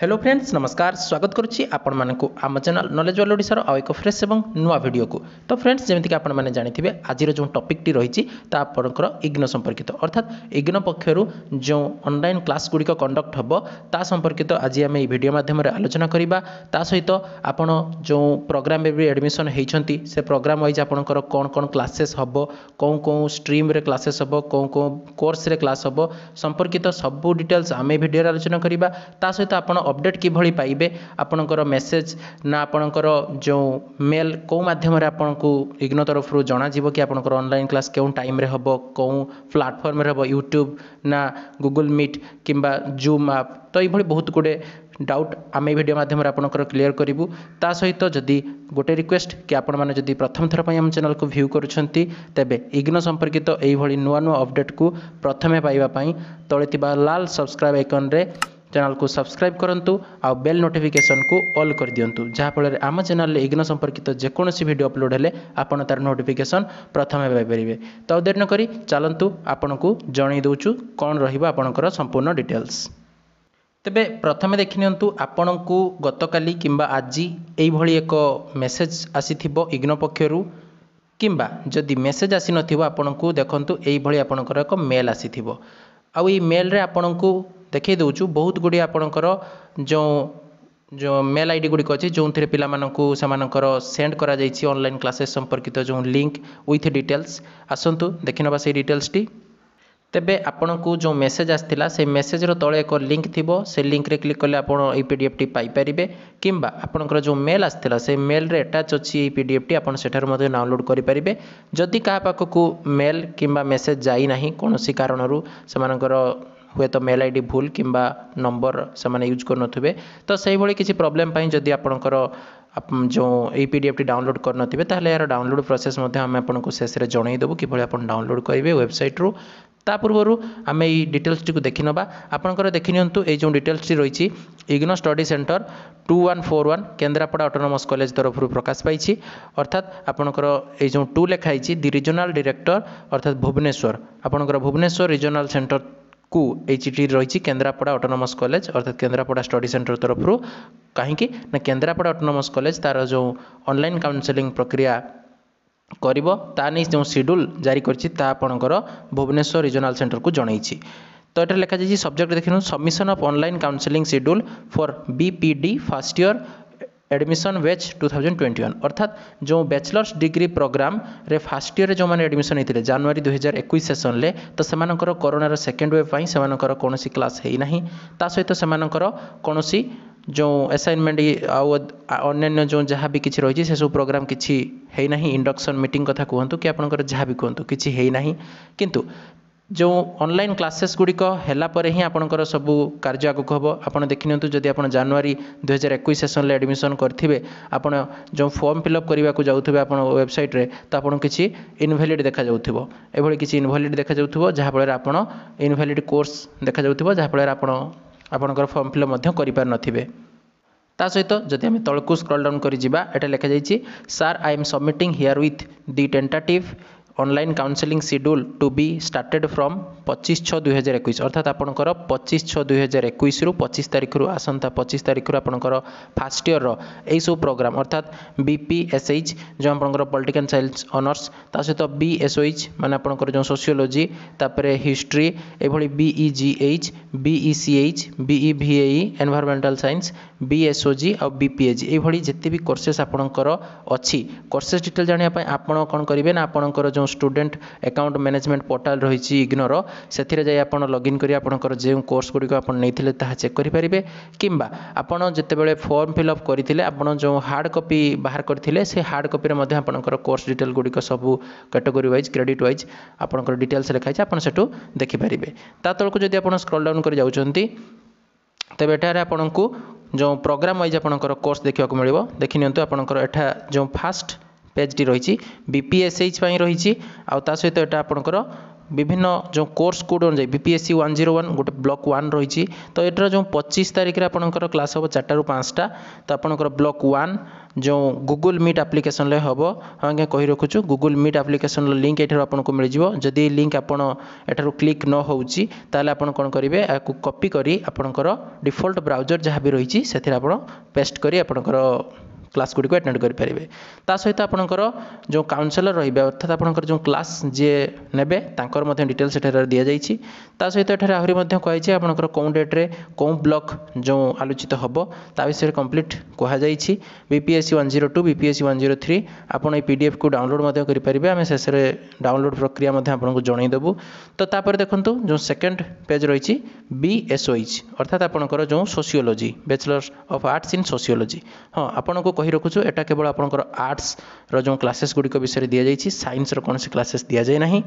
hello friends নমস্কার স্বাগত করছি আপনার আম চ্যানেল নলেজ ওয়াল ওড়িশার আউ এক ফ্রেশ এবং নূয়া ভিডিওকু তো ফ্রেন্ডস যেমি আপনার জাঁথিবে আজির যে টপিকটি রয়েছে তা আপনার ইগ্নো সম্পর্কিত অর্থাৎ ইগ্নো পক্ষর যে অনলাইন ক্লাসগুড়ি কন্ডক্ট হব তা সম্পর্কিত আজি আমি এই ভিডিও মাধ্যমে আলোচনা করা তা সহিত আপনার যে প্রোগ্রামে বি এডমিশন হয়েছেন সে প্রোগ্রাম ওয়াইজ আপনার কোণ কোণ ক্লাসেস হব কেউ কেউ স্ট্রিম্রে ক্লাসেস হব কেউ কেউ কোর্সরে ক্লাস হব সম্পর্কিত সবু ডিটেলস আমি ভিডিওরে আলোচনা করা তা সহিত আপনার ଅପଡ଼େଟ୍ କିଭଳି ପାଇବେ ଆପଣଙ୍କର ମେସେଜ୍ ନା ଆପଣଙ୍କର ଯେଉଁ ମେଲ୍ କେଉଁ ମାଧ୍ୟମରେ ଆପଣଙ୍କୁ ଇଗ୍ନୋ ତରଫରୁ ଜଣାଯିବ କି ଆପଣଙ୍କର ଅନଲାଇନ୍ କ୍ଲାସ୍ କେଉଁ ଟାଇମ୍ରେ ହେବ କେଉଁ ପ୍ଲାଟଫର୍ମରେ ହେବ ୟୁଟ୍ୟୁବ୍ ନା ଗୁଗୁଲ୍ ମିଟ୍ କିମ୍ବା ଜୁମ୍ ଆପ୍ ତ ଏଇଭଳି ବହୁତ ଗୁଡ଼ିଏ ଡାଉଟ୍ ଆମେ ଭିଡ଼ିଓ ମାଧ୍ୟମରେ ଆପଣଙ୍କର କ୍ଲିୟର୍ କରିବୁ ତା ସହିତ ଯଦି ଗୋଟେ ରିକ୍ୱେଷ୍ଟ କି ଆପଣମାନେ ଯଦି ପ୍ରଥମ ଥର ପାଇଁ ଆମ ଚ୍ୟାନେଲ୍କୁ ଭ୍ୟୁ କରୁଛନ୍ତି ତେବେ ଇଗ୍ନୋ ସମ୍ପର୍କିତ ଏଇଭଳି ନୂଆ ନୂଆ ଅପଡ଼େଟ୍କୁ ପ୍ରଥମେ ପାଇବା ପାଇଁ ତଳେ ଥିବା ଲାଲ୍ ସବସ୍କ୍ରାଇବ୍ ଆଇକନ୍ରେ ଚ୍ୟାନେଲକୁ ସବସ୍କ୍ରାଇବ୍ କରନ୍ତୁ ଆଉ ବେଲ୍ ନୋଟିଫିକେସନ୍କୁ ଅଲ୍ କରିଦିଅନ୍ତୁ ଯାହାଫଳରେ ଆମ ଚ୍ୟାନେଲରେ ଇଗ୍ନୋ ସମ୍ପର୍କିତ ଯେକୌଣସି ଭିଡ଼ିଓ ଅପଲୋଡ଼୍ ହେଲେ ଆପଣ ତାର ନୋଟିଫିକେସନ୍ ପ୍ରଥମେ ପାଇପାରିବେ ତ ଉଦ୍ଦିନ କରି ଚାଲନ୍ତୁ ଆପଣଙ୍କୁ ଜଣାଇ ଦେଉଛୁ କ'ଣ ରହିବ ଆପଣଙ୍କର ସମ୍ପୂର୍ଣ୍ଣ ଡିଟେଲ୍ସ ତେବେ ପ୍ରଥମେ ଦେଖିନିଅନ୍ତୁ ଆପଣଙ୍କୁ ଗତକାଲି କିମ୍ବା ଆଜି ଏଇଭଳି ଏକ ମେସେଜ୍ ଆସିଥିବ ଇଗ୍ନୋ ପକ୍ଷରୁ କିମ୍ବା ଯଦି ମେସେଜ୍ ଆସିନଥିବ ଆପଣଙ୍କୁ ଦେଖନ୍ତୁ ଏଇଭଳି ଆପଣଙ୍କର ଏକ ମେଲ୍ ଆସିଥିବ ଆଉ ଏଇ ମେଲ୍ରେ ଆପଣଙ୍କୁ ଦେଖାଇ ଦେଉଛୁ ବହୁତ ଗୁଡ଼ିଏ ଆପଣଙ୍କର ଯେଉଁ ଯେଉଁ ମେଲ୍ ଆଇ ଡ଼ି ଗୁଡ଼ିକ ଅଛି ଯେଉଁଥିରେ ପିଲାମାନଙ୍କୁ ସେମାନଙ୍କର ସେଣ୍ଡ କରାଯାଇଛି ଅନଲାଇନ୍ କ୍ଲାସେସ୍ ସମ୍ପର୍କିତ ଯେଉଁ ଲିଙ୍କ୍ ୱିଥ୍ ଡିଟେଲ୍ସ ଆସନ୍ତୁ ଦେଖିନେବା ସେଇ ଡିଟେଲ୍ସଟି ତେବେ ଆପଣଙ୍କୁ ଯେଉଁ ମେସେଜ୍ ଆସିଥିଲା ସେ ମେସେଜ୍ର ତଳେ ଏକ ଲିଙ୍କ୍ ଥିବ ସେ ଲିଙ୍କ୍ରେ କ୍ଲିକ୍ କଲେ ଆପଣ ଏଇ ପି ଡି ଏଫ୍ଟି ପାଇପାରିବେ କିମ୍ବା ଆପଣଙ୍କର ଯେଉଁ ମେଲ୍ ଆସିଥିଲା ସେ ମେଲ୍ରେ ଆଟାଚ୍ ଅଛି ଏଇ ପି ଡି ଏଫ୍ଟି ଆପଣ ସେଠାରୁ ମଧ୍ୟ ଡାଉନଲୋଡ଼୍ କରିପାରିବେ ଯଦି କାହା ପାଖକୁ ମେଲ୍ କିମ୍ବା ମେସେଜ୍ ଯାଇନାହିଁ କୌଣସି କାରଣରୁ ସେମାନଙ୍କର হয়ে তো মেল আইডি ভুল কিবা নাম্বার সেমান ইউজ করন নতিবে তো সেই বুলি কিছি প্রবলেম পই যদি আপোনকৰ জৌ এপিডিএফটি ডাউনলোড করন নতিবে তাহলে ইয়াৰ ডাউনলোড প্ৰচেছৰ মাজে আমি আপোনাকো শেষৰে জনায়ে দব কিভাৱে আপোন ডাউনলোড কৰিবে ওয়েবসাইটৰ তা পূৰ্বৰু আমি এই ডিটেলছটিকো দেখি নবা আপোনকৰ দেখি নহন্তু এই জৌ ডিটেলছটি ৰৈছি IGNOU study centre 2141 Kendrapara autonomous কলেজৰ তৰফৰু প্ৰকাশ পাইছি অৰ্থাৎ আপোনকৰ এই জৌ 2 লিখাইছি দি ৰিজIONAL ডাইৰেক্টৰ অৰ্থাৎ ভুবনেশ্বৰ আপোনকৰ ভুবনেশ্বৰ ৰিজIONAL سنটাৰ କୁ ଏଇ ଚିଠି ରହିଛି କେନ୍ଦ୍ରାପଡ଼ା ଅଟୋନମସ୍ କଲେଜ ଅର୍ଥାତ୍ କେନ୍ଦ୍ରାପଡ଼ା ଷ୍ଟଡ଼ି ସେଣ୍ଟର ତରଫରୁ କାହିଁକି ନା କେନ୍ଦ୍ରାପଡ଼ା ଅଟୋନମସ୍ କଲେଜ ତା'ର ଯେଉଁ ଅନଲାଇନ୍ କାଉନ୍ସେଲିଂ ପ୍ରକ୍ରିୟା କରିବ ତା ନେଇ ଯେଉଁ ସିଡ୍ୟୁଲ୍ ଜାରି କରିଛି ତାହା ଆପଣଙ୍କର ଭୁବନେଶ୍ୱର ରିଜନାଲ୍ ସେଣ୍ଟରକୁ ଜଣାଇଛି ତ ଏଠାରେ ଲେଖାଯାଇଛି ସବଜେକ୍ଟ ଦେଖିନୁ submission of online counselling schedule for B P D first year admission batch 2021 अर्थात जो ବ୍ୟାଚଲର୍ସ ଡିଗ୍ରୀ ପ୍ରୋଗ୍ରାମରେ ଫାର୍ଷ୍ଟ ଇୟର୍ରେ ଯେଉଁମାନେ ଆଡ଼ମିସନ୍ ହେଇଥିଲେ ଜାନୁଆରୀ ଦୁଇହଜାର ଏକୋଇଶ ସେସନ୍ରେ ତ ସେମାନଙ୍କର କରୋନାର ସେକେଣ୍ଡ ୱେଭ୍ ପାଇଁ ସେମାନଙ୍କର କୌଣସି କ୍ଲାସ୍ ହେଇନାହିଁ ତା ସହିତ ସେମାନଙ୍କର କୌଣସି ଯେଉଁ ଆସାଇନମେଣ୍ଟ ଆଉ ଅନ୍ୟାନ୍ୟ ଯେଉଁ ଯାହା ବି କିଛି ରହିଛି ସେସବୁ ପ୍ରୋଗ୍ରାମ୍ କିଛି ହେଇନାହିଁ ଇଣ୍ଡକ୍ସନ୍ ମିଟିଂ କଥା କୁହନ୍ତୁ କି ଆପଣଙ୍କର ଯାହା ବି କୁହନ୍ତୁ କିଛି ହେଇନାହିଁ କିନ୍ତୁ ଯେଉଁ ଅନଲାଇନ୍ କ୍ଲାସେସ୍ ଗୁଡ଼ିକ ହେଲା ପରେ ହିଁ ଆପଣଙ୍କର ସବୁ କାର୍ଯ୍ୟ ଆଗକୁ ହେବ ଆପଣ ଦେଖିନିଅନ୍ତୁ ଯଦି ଆପଣ ଜାନୁଆରୀ ଦୁଇହଜାର ଏକୋଇଶ ସେସନ୍ରେ ଆଡ଼ମିସନ୍ କରିଥିବେ ଆପଣ ଯେଉଁ ଫର୍ମ ଫିଲ୍ଅପ୍ କରିବାକୁ ଯାଉଥିବେ ଆପଣ ୱେବସାଇଟ୍ରେ ତ ଆପଣଙ୍କୁ କିଛି ଇନଭ୍ୟାଲିଡ଼୍ ଦେଖାଯାଉଥିବ ଏଭଳି କିଛି ଇନଭ୍ୟାଲିଡ଼୍ ଦେଖାଯାଉଥିବ ଯାହାଫଳରେ ଆପଣ ଇନଭ୍ୟାଲିଡ଼୍ କୋର୍ସ ଦେଖାଯାଉଥିବ ଯାହାଫଳରେ ଆପଣ ଆପଣଙ୍କର ଫର୍ମ ଫିଲ୍ଅପ୍ ମଧ୍ୟ କରିପାରିନଥିବେ ତା ସହିତ ଯଦି ଆମେ ତଳକୁ ସ୍କ୍ରଲ୍ ଡାଉନ୍ କରି ଯିବା ଏଇଟା ଲେଖାଯାଇଛି sir I am submitting here with the tentative online counselling schedule to be started from ପଚିଶ ଛଅ ଦୁଇହଜାର ଏକୋଇଶ ଅର୍ଥାତ୍ ଆପଣଙ୍କର ପଚିଶ ଛଅ ଦୁଇହଜାର ଏକୋଇଶରୁ ପଚିଶ ତାରିଖରୁ ଆସନ୍ତା ପଚିଶ ତାରିଖରୁ ଆପଣଙ୍କର ଫାର୍ଷ୍ଟ ଇୟର୍ର ଏହିସବୁ ପ୍ରୋଗ୍ରାମ୍ ଅର୍ଥାତ୍ ବି ପି ଏସ୍ ଏଚ୍ ଯେଉଁ ଆପଣଙ୍କର ପଲିଟିକାଲ୍ ସାଇନ୍ସ ଅନର୍ସ ତା ସହିତ ବି ଏସ୍ ଓ ଏଚ୍ ମାନେ ଆପଣଙ୍କର ଯେଉଁ ସୋସିଓଲୋଜି ତାପରେ ହିଷ୍ଟ୍ରି ଏଭଳି B E G H B E C H B E V A environmental science B S O G ଆଉ ବି ପି ଏ ଜି ଏଇଭଳି ଯେତେ ବି କୋର୍ସେସ୍ ଆପଣଙ୍କର ଅଛି କୋର୍ସେସ୍ ଡିଟେଲ୍ ଜାଣିବା ପାଇଁ ଆପଣ କ'ଣ କରିବେ ନା ଆପଣଙ୍କର ଯେଉଁ ଷ୍ଟୁଡ଼େଣ୍ଟ ଆକାଉଣ୍ଟ ମ୍ୟାନେଜମେଣ୍ଟ ପୋର୍ଟାଲ୍ ରହିଛି ଇଗ୍ନୋର ସେଥିରେ ଯାଇ ଆପଣ ଲଗ୍ଇନ୍ କରି ଆପଣଙ୍କର ଯେଉଁ କୋର୍ସ ଗୁଡ଼ିକ ଆପଣ ନେଇଥିଲେ ତାହା ଚେକ୍ କରିପାରିବେ କିମ୍ବା ଆପଣ ଯେତେବେଳେ ଫର୍ମ ଫିଲ୍ଅପ୍ କରିଥିଲେ ଆପଣ ଯେଉଁ ହାର୍ଡ଼ କପି ବାହାର କରିଥିଲେ ସେ ହାର୍ଡ଼ କପିରେ ମଧ୍ୟ ଆପଣଙ୍କର କୋର୍ସ ଡିଟେଲ୍ ଗୁଡ଼ିକ ସବୁ କାଟେଗୋରୀ ୱାଇଜ୍ କ୍ରେଡ଼ିଟ୍ ୱାଇଜ୍ ଆପଣଙ୍କର ଡିଟେଲ୍ସ ଲେଖା ହେଇଛି ଆପଣ ସେଠୁ ଦେଖିପାରିବେ ତା ତଳକୁ ଯଦି ଆପଣ ସ୍କ୍ରଲ୍ ଡାଉନ୍ କରି ଯାଉଛନ୍ତି ତେବେ ଏଠାରେ ଆପଣଙ୍କୁ ଯେଉଁ ପ୍ରୋଗ୍ରାମ୍ ୱାଇଜ୍ ଆପଣଙ୍କର କୋର୍ସ ଦେଖିବାକୁ ମିଳିବ ଦେଖିନିଅନ୍ତୁ ଆପଣଙ୍କର ଏଠା ଯେଉଁ ଫାଷ୍ଟ ପେଜ୍ଟି ରହିଛି ବି ପି ଏସ୍ ଏଚ୍ ପାଇଁ ରହିଛି ଆଉ ତା ସହିତ ଏଇଟା ଆପଣଙ୍କର ବିଭିନ୍ନ ଯେଉଁ କୋର୍ସ କୋଡ଼ ଅନୁଯାୟୀ B P S C one zero one ଗୋଟେ ବ୍ଲକ୍ ୱାନ୍ ରହିଛି ତ ଏଟାର ଯେଉଁ ପଚିଶ ତାରିଖରେ ଆପଣଙ୍କର କ୍ଲାସ୍ ହେବ ଚାରିଟାରୁ ପାଞ୍ଚଟା ତ ଆପଣଙ୍କର ବ୍ଲକ୍ ୱାନ୍ ଯେଉଁ ଗୁଗୁଲ୍ ମିଟ୍ ଆପ୍ଲିକେସନ୍ରେ ହେବ ହଁ ଆଜ୍ଞା କହି ରଖୁଛୁ ଗୁଗୁଲ୍ ମିଟ୍ ଆପ୍ଲିକେସନ୍ର ଲିଙ୍କ୍ ଏଠାରୁ ଆପଣଙ୍କୁ ମିଳିଯିବ ଯଦି ଏଇ ଲିଙ୍କ୍ ଆପଣ ଏଠାରୁ କ୍ଲିକ୍ ନ ହେଉଛି ତାହେଲେ ଆପଣ କ'ଣ କରିବେ ଏହାକୁ କପି କରି ଆପଣଙ୍କର ଡିଫଲ୍ଟ ବ୍ରାଉଜର୍ ଯାହା ବି ରହିଛି ସେଥିରେ ଆପଣ ପେଷ୍ଟ କରି ଆପଣଙ୍କର ক্লাস গুড়ি আটেড করে তা সহ আপনার যে কাউন্সেলর রহবে অর্থাৎ আপনার যে ক্লাস যে নেবে তাঁর মধ্যে ডিটেলস এটার দিয়া যাই তা সহ এটার আহরি কুহাইছে আপনার কেউ ডেট্রে কেউ ব্লক যে আলোচিত হব তা বিষয়ে কমপ্লিট কুহাযাই BPSC one zero two BPSC one zero three আপনার এই পিডিএফ কু ডাউনলোড করে আমি শেষে ডাউনলোড প্রক্রিয়া আপনার জনাইদেবু তো তাপরে দেখুন যে সেকেন্ড পেজ রয়েছে বিএসওইচ অর্থাৎ আপনার যে sociology bachelors of arts in sociology হ্যাঁ আপনার কহি ରଖୁଛୁ ଏଇଟା କେବଳ ଆପଣଙ୍କର ଆର୍ଟ୍ସର ଯେଉଁ କ୍ଲାସେସ୍ ଗୁଡ଼ିକ ବିଷୟରେ ଦିଆଯାଇଛି ସାଇନ୍ସର କୌଣସି କ୍ଲାସେସ୍ ଦିଆଯାଇ ନାହିଁ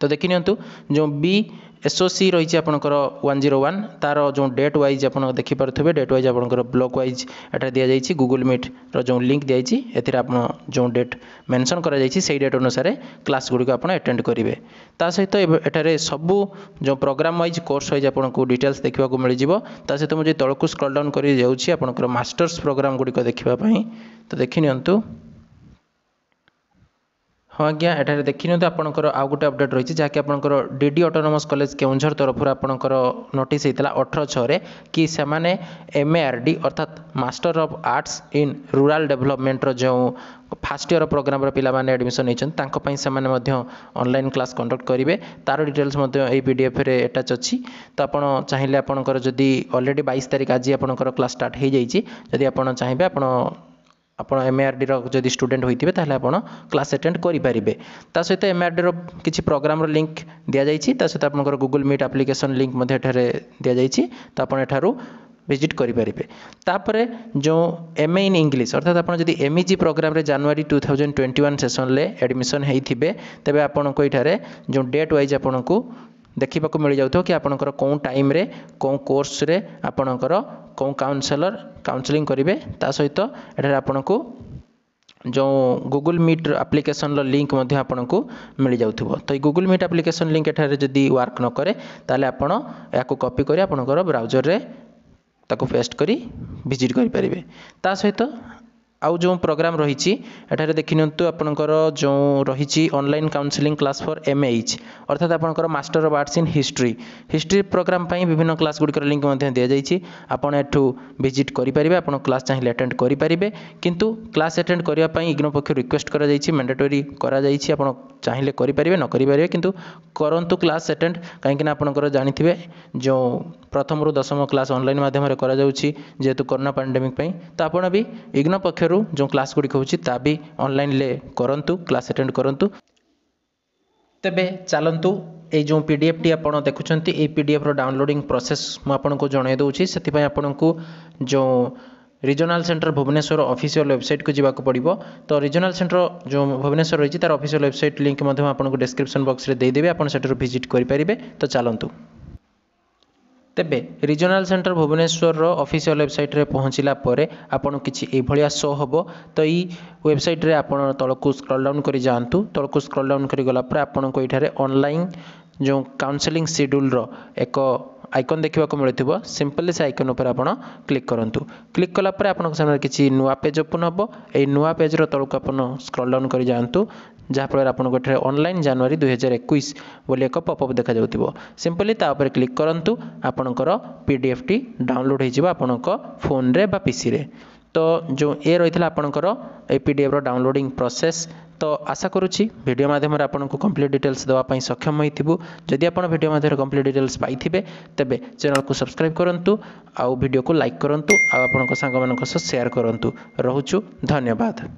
তো দেখি নিଅନ୍ତୁ ଯେଉଁ ବି ଏସ୍ଓସି ରହିଛି ଆପଣଙ୍କର ୱାନ୍ ଜିରୋ ୱାନ୍ ତା'ର ଯେଉଁ ଡେଟ୍ ୱାଇଜ୍ ଆପଣ ଦେଖିପାରୁଥିବେ ଡେଟ୍ ୱାଇଜ୍ ଆପଣଙ୍କର ବ୍ଲକ୍ ୱାଇଜ୍ ଏଠାରେ ଦିଆଯାଇଛି ଗୁଗୁଲ୍ ମିଟ୍ର ଯେଉଁ ଲିଙ୍କ୍ ଦିଆଯାଇଛି ଏଥିରେ ଆପଣ ଯେଉଁ ଡେଟ୍ ମେନ୍ସନ୍ କରାଯାଇଛି ସେଇ ଡେଟ୍ ଅନୁସାରେ କ୍ଲାସ୍ ଗୁଡ଼ିକୁ ଆପଣ ଆଟେଣ୍ଡ କରିବେ ତା ସହିତ ଏଠାରେ ସବୁ ଯେଉଁ ପ୍ରୋଗ୍ରାମ୍ ୱାଇଜ୍ କୋର୍ସ ୱାଇଜ୍ ଆପଣଙ୍କୁ ଡିଟେଲ୍ସ ଦେଖିବାକୁ ମିଳିଯିବ ତା ସହିତ ମୁଁ ଯଦି ତଳକୁ ସ୍କ୍ରଲ୍ ଡାଉନ୍ କରି ଯାଉଛି ଆପଣଙ୍କର ମାଷ୍ଟର୍ସ ପ୍ରୋଗ୍ରାମ୍ ଗୁଡ଼ିକ ଦେଖିବା ପାଇଁ ତ ଦେଖିନିଅନ୍ତୁ ହଁ ଆଜ୍ଞା ଏଠାରେ ଦେଖିନିଅନ୍ତୁ ଆପଣଙ୍କର ଆଉ ଗୋଟେ ଅପଡ଼େଟ୍ ରହିଛି ଯାହାକି ଆପଣଙ୍କର D D autonomous college Keonjhar ତରଫରୁ ଆପଣଙ୍କର ନୋଟିସ୍ ହେଇଥିଲା ଅଠର ଛଅରେ କି ସେମାନେ ଏମ୍ ଏ ଆର୍ ଡ଼ି ଅର୍ଥାତ୍ master of arts in rural ଡେଭଲପମେଣ୍ଟର ଯେଉଁ ଫାଷ୍ଟ ଇୟର ପ୍ରୋଗ୍ରାମର ପିଲାମାନେ ଆଡ଼ମିସନ୍ ନେଇଛନ୍ତି ତାଙ୍କ ପାଇଁ ସେମାନେ ମଧ୍ୟ ଅନଲାଇନ୍ କ୍ଲାସ୍ କଣ୍ଡକ୍ଟ କରିବେ ତା'ର ଡିଟେଲ୍ସ ମଧ୍ୟ ଏଇ ପି ଡି ଏଫ୍ରେ ଆଟାଚ୍ ଅଛି ତ ଆପଣ ଚାହିଁଲେ ଆପଣଙ୍କର ଯଦି ଅଲରେଡ଼ି ବାଇଶ ତାରିଖ ଆଜି ଆପଣଙ୍କର କ୍ଲାସ୍ ଷ୍ଟାର୍ଟ ହେଇଯାଇଛି ଯଦି ଆପଣ ଚାହିଁବେ ଆପଣ ଆପଣ ଏମ୍ଆର୍ଡ଼ିର ଯଦି ଷ୍ଟୁଡେଣ୍ଟ ହୋଇଥିବେ ତାହେଲେ ଆପଣ କ୍ଲାସ୍ ଆଟେଣ୍ଡ କରିପାରିବେ ତା ସହିତ ଏମ୍ଆର୍ଡ଼ିର କିଛି ପ୍ରୋଗ୍ରାମର ଲିଙ୍କ୍ ଦିଆଯାଇଛି ତା ସହିତ ଆପଣଙ୍କର ଗୁଗୁଲ୍ ମିଟ୍ ଆପ୍ଲିକେସନ୍ ଲିଙ୍କ୍ ମଧ୍ୟ ଏଠାରେ ଦିଆଯାଇଛି ତ ଆପଣ ଏଠାରୁ ଭିଜିଟ୍ କରିପାରିବେ ତାପରେ ଯେଉଁ ଏମ୍ ଏ ଇନ୍ ଇଂଲିଶ ଅର୍ଥାତ୍ ଆପଣ ଯଦି ଏମ୍ ଇ ଜି ପ୍ରୋଗ୍ରାମରେ January two thousand twenty one ସେସନ୍ରେ ଆଡ଼ମିସନ୍ ହେଇଥିବେ ତେବେ ଆପଣଙ୍କୁ ଏଠାରେ ଯେଉଁ ଡେଟ୍ ୱାଇଜ୍ ଆପଣଙ୍କୁ ଦେଖିବାକୁ ମିଳିଯାଉଥିବ କି ଆପଣଙ୍କର କେଉଁ ଟାଇମ୍ରେ କେଉଁ କୋର୍ସରେ ଆପଣଙ୍କର କେଉଁ କାଉନସେଲର କାଉନସେଲିଂ କରିବେ ତା ସହିତ ଏଠାରେ ଆପଣଙ୍କୁ ଯେଉଁ ଗୁଗୁଲ୍ ମିଟ୍ ଆପ୍ଲିକେସନ୍ର ଲିଙ୍କ୍ ମଧ୍ୟ ଆପଣଙ୍କୁ ମିଳିଯାଉଥିବ ତ ଏଇ ଗୁଗୁଲ୍ ମିଟ୍ ଆପ୍ଲିକେସନ୍ ଲିଙ୍କ୍ ଏଠାରେ ଯଦି ୱାର୍କ ନ କରେ ତାହେଲେ ଆପଣ ଏହାକୁ କପି କରି ଆପଣଙ୍କର ବ୍ରାଉଜର୍ରେ ତାକୁ ପେଷ୍ଟ କରି ଭିଜିଟ୍ କରିପାରିବେ ତା ସହିତ ଆଉ ଯେଉଁ ପ୍ରୋଗ୍ରାମ୍ ରହିଛି ଏଠାରେ ଦେଖିନିଅନ୍ତୁ ଆପଣଙ୍କର ଯେଉଁ ରହିଛି online counselling class for M H ଅର୍ଥାତ୍ ଆପଣଙ୍କର master of arts in history history programme ପାଇଁ ବିଭିନ୍ନ କ୍ଲାସ୍ ଗୁଡ଼ିକର ଲିଙ୍କ୍ ମଧ୍ୟ ଦିଆଯାଇଛି ଆପଣ ଏଠୁ ଭିଜିଟ୍ କରିପାରିବେ ଆପଣ କ୍ଲାସ୍ ଚାହିଁଲେ ଆଟେଣ୍ଡ କରିପାରିବେ କିନ୍ତୁ କ୍ଲାସ୍ ଆଟେଣ୍ଡ କରିବା ପାଇଁ ଇଗ୍ନୋ ପକ୍ଷରୁ ରିକ୍ୱେଷ୍ଟ କରାଯାଇଛି ମ୍ୟାଣ୍ଡେଟୋରୀ କରାଯାଇଛି ଆପଣ চাইলে କରି পৰিবে নকৰি পৰিবেকিন্তু কৰন্তু ক্লাছ ઍটেন্ড কাৰহেkina আপোনাকৰ জানিতিবে জৌ প্ৰথমৰ 10ম ক্লাছ অনলাইন মাধ্যমৰে কৰা যাওচি যেহতু কৰোনা পাণ্ডেমিক পাই তা আপোনাবি ইগ্ন পক্ষৰ জৌ ক্লাছ গুডিক হৈছি তাবি অনলাইন লে কৰন্তু ক্লাছ ઍটেন্ড কৰন্তু তebe চলন্তু এই জৌ পিডিএফটি আপোন দেখুচন্তি এই পিডিএফৰ ডাউনলোডিং প্ৰচেছ মই আপোনাক জনায়ে দাউছি সেতি পই আপোনাক জৌ ରିଜନାଲ୍ ସେଣ୍ଟର ଭୁବନେଶ୍ୱର ଅଫିସିଆଲ୍ ୱେବସାଇଟ୍କୁ ଯିବାକୁ ପଡ଼ିବ ତ ରିଜନାଲ୍ ସେଣ୍ଟର ଯେଉଁ ଭୁବନେଶ୍ୱର ରହିଛି ତା'ର ଅଫିସିଆଲ୍ ୱେବସାଇଟ୍ ଲିଙ୍କ୍ ମଧ୍ୟ ମୁଁ ଆପଣଙ୍କୁ ଡେସ୍କ୍ରିପସନ୍ ବକ୍ସରେ ଦେଇଦେବି ଆପଣ ସେଠାରୁ ଭିଜିଟ୍ କରିପାରିବେ ତ ଚାଲନ୍ତୁ ତେବେ ରିଜନାଲ୍ ସେଣ୍ଟର ଭୁବନେଶ୍ୱରର ଅଫିସିଆଲ୍ ୱେବସାଇଟ୍ରେ ପହଞ୍ଚିଲା ପରେ ଆପଣଙ୍କୁ କିଛି ଏଇଭଳିଆ ଶୋ ହେବ ତ ଏଇ ୱେବସାଇଟ୍ରେ ଆପଣ ତଳକୁ ସ୍କ୍ରଲ୍ ଡାଉନ୍ କରି ଯାଆନ୍ତୁ ତଳକୁ ସ୍କ୍ରଲ୍ ଡାଉନ୍ କରି ଗଲା ପରେ ଆପଣଙ୍କୁ ଏଇଠାରେ ଅନଲାଇନ୍ ଯେଉଁ କାଉନ୍ସେଲିଂ ସିଡ୍ୟୁଲ୍ର ଏକ ଆଇକନ୍ ଦେଖିବାକୁ ମିଳୁଥିବ ସିମ୍ପଲି ସେ ଆଇକନ୍ ଉପରେ ଆପଣ କ୍ଲିକ୍ କରନ୍ତୁ କ୍ଲିକ୍ କଲା ପରେ ଆପଣଙ୍କ ସାମ୍ନାରେ କିଛି ନୂଆ ପେଜ୍ ଓପନ୍ ହେବ ଏହି ନୂଆ ପେଜ୍ର ତଳକୁ ଆପଣ ସ୍କ୍ରଲ୍ ଡାଉନ୍ କରି ଯାଆନ୍ତୁ ଯାହାଫଳରେ ଆପଣଙ୍କ ଏଠାରେ ଅନ୍ଲାଇନ୍ ଜାନୁଆରୀ ଦୁଇ ହଜାର ଏକୋଇଶ ବୋଲି ଏକ ପପ୍ଅପ୍ ଦେଖାଯାଉଥିବ ସିମ୍ପଲି ତା ଉପରେ କ୍ଲିକ୍ କରନ୍ତୁ ଆପଣଙ୍କର ପି ଡି ଏଫ୍ ଟି ଡାଉନଲୋଡ଼୍ ହୋଇଯିବ ଆପଣଙ୍କ ଫୋନ୍ରେ ବା ପିସିରେ ତ ଯେଉଁ ଏ ରହିଥିଲା ଆପଣଙ୍କର ଏ ପି ଡି ଏଫ୍ର ଡାଉନଲୋଡ଼ିଂ ପ୍ରୋସେସ୍ ତ ଆଶା କରୁଛି ଭିଡ଼ିଓ ମାଧ୍ୟମରେ ଆପଣଙ୍କୁ କମ୍ପ୍ଲିଟ୍ ଡିଟେଲ୍ସ ଦେବା ପାଇଁ ସକ୍ଷମ ହୋଇଥିବୁ ଯଦି ଆପଣ ଭିଡ଼ିଓ ମାଧ୍ୟମରେ କମ୍ପ୍ଲିଟ୍ ଡିଟେଲ୍ସ ପାଇଥିବେ ତେବେ ଚ୍ୟାନେଲ୍କୁ ସବସ୍କ୍ରାଇବ୍ କରନ୍ତୁ ଆଉ ଭିଡ଼ିଓକୁ ଲାଇକ୍ କରନ୍ତୁ ଆଉ ଆପଣଙ୍କ ସାଙ୍ଗମାନଙ୍କ ସହ ସେୟାର୍ କରନ୍ତୁ ରହୁଛୁ ଧନ୍ୟବାଦ